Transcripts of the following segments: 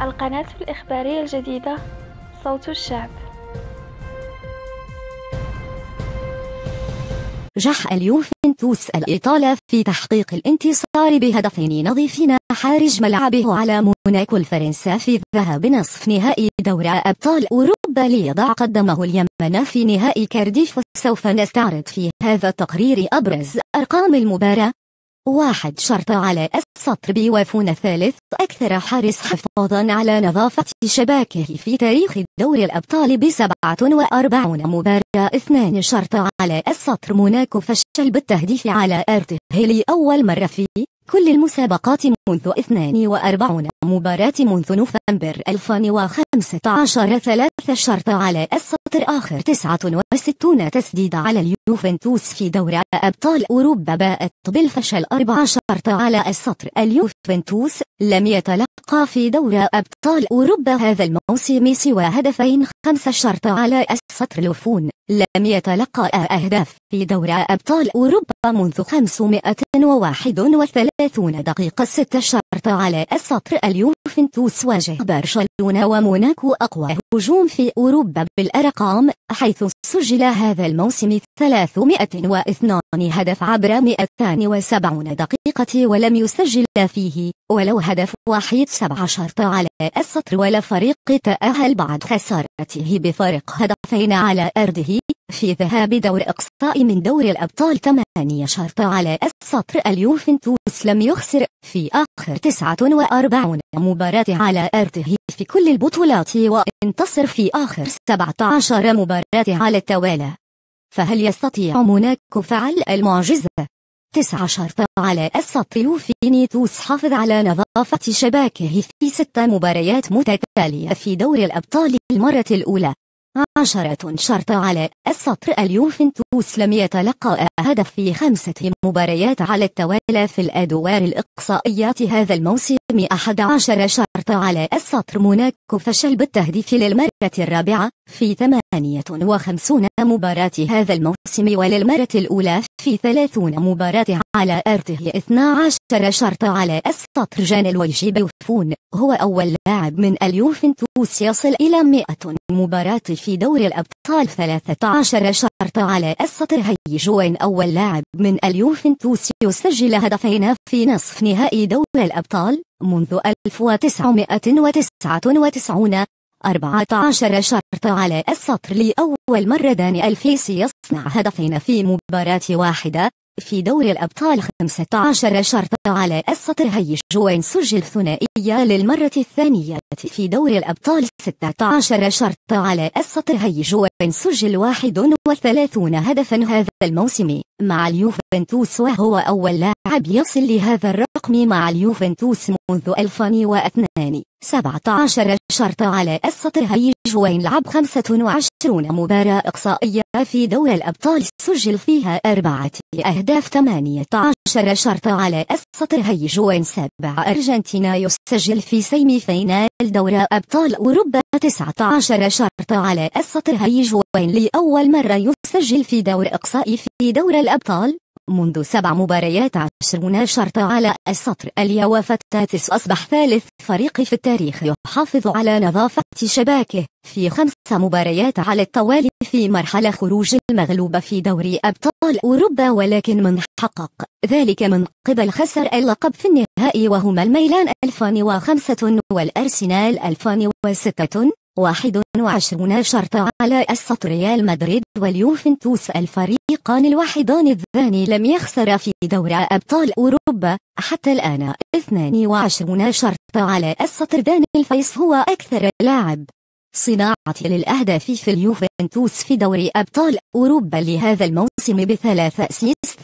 القناة الإخبارية الجديدة صوت الشعب جح اليوفنتوس الإيطالة في تحقيق الانتصار بهدفين نظيفين حارج ملعبه على موناكو الفرنسا في ذهاب نصف نهائي دوري أبطال أوروبا ليضع قدمه اليمن في نهائي كارديف سوف نستعرض في هذا التقرير أبرز أرقام المباراة واحد شرط على السطر بوافون ثالث أكثر حارس حفاظا على نظافة شباكه في تاريخ دوري الأبطال بسبعة وأربعون مباراة اثنان شرط على السطر موناكو فشل بالتهديف على أرته لأول أول مرة في كل المسابقات منذ 42 مباراة منذ نوفمبر 2015 ثلاث شرط على السطر آخر 69 تسديد على اليوفنتوس في دوري أبطال أوروبا باءت بالفشل 14 على السطر اليوفنتوس لم يتلقى في دوري أبطال أوروبا هذا الموسم سوى هدفين خمس شرط على السطر لوفون لم يتلقى أهداف في دوري أبطال أوروبا منذ 531 دقيقة 16 تحت على السطر اليوم فنتوس واجه برشلونة وموناكو أقوى هجوم في أوروبا بالأرقام حيث سجل هذا الموسم 302 هدف عبر 270 دقيقة ولم يسجل فيه ولو هدف وحيد 17 على السطر ولا فريق تأهل بعد خسارته بفارق هدفين على أرضه في ذهاب دور إقصاء من دور الأبطال تماما الثاني شرط على السطر اليوفنتوس لم يخسر في آخر 49 مباراة على أرضه في كل البطولات وانتصر في آخر 17 مباراة على التوالي فهل يستطيع موناكو فعل المعجزة؟ تسعة شرط على السطر يوفينيتوس حافظ على نظافة شباكه في ست مباريات متتالية في دور الأبطال المرة الأولى عشرة شرط على السطر اليوفنتوس لم يتلقى هدف في خمسة مباريات على التوالي في الأدوار الإقصائيات هذا الموسم أحد عشر شرط على السطر موناكو فشل بالتهديف للمرة الرابعة في 58 مباراة هذا الموسم وللمرة الأولى في 30 مباراة على أرته 12 شرط على السطر جانل الويجي بوفون هو أول لاعب من اليوفنتوس يصل إلى 100 مباراة في دور الأبطال 13 شرط على السطر هي جوين أول لاعب من اليوفنتوس يسجل هدفين في نصف نهائي دور الأبطال منذ 1999 14 شرط على السطر لأول مرة داني ألفيس يصنع هدفين في مباراة واحدة في دور الأبطال 15 شرط على السطر هي جوين سجل ثنائية للمرة الثانية في دور الأبطال 16 شرط على السطر هي جوين سجل 31 هدفا هذا الموسم مع اليوفنتوس وهو أول لاعب يصل لهذا الرقم مع اليوفنتوس منذ 2002 17 شرط على السطر هيج لعب 25 مباراة إقصائية في دوري الأبطال سجل فيها أربعة أهداف 18 شرط على السطر هيج وين سبع أرجنتينا يسجل في سيمي فينال دوري أبطال أوروبا 19 شرط على السطر هيج لأول مرة يسجل في دور إقصائي في دوري الأبطال منذ سبع مباريات عشرون شرط على السطر اليوافة فتاتس أصبح ثالث فريق في التاريخ يحافظ على نظافة شباكه في خمس مباريات على التوالي في مرحلة خروج المغلوب في دوري أبطال أوروبا ولكن من حقق ذلك من قبل خسر اللقب في النهائي وهما الميلان 2005 والأرسنال 2006 21 شرط على السطر ريال مدريد واليوفنتوس الفريقان الوحيدان الذاني لم يخسر في دوري أبطال أوروبا حتى الآن 22 شرط على السطر دان الفيس هو أكثر لاعب صناعة للأهداف في اليوفنتوس في دوري أبطال أوروبا لهذا الموسم بثلاث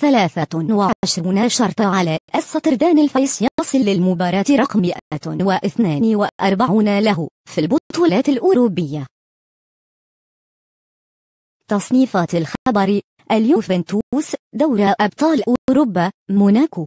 ثلاثة وعشرون شرط على السطردان الفيس يصل للمباراة رقم 142 له في البطولات الأوروبية تصنيفات الخبر اليوفنتوس دورة أبطال أوروبا موناكو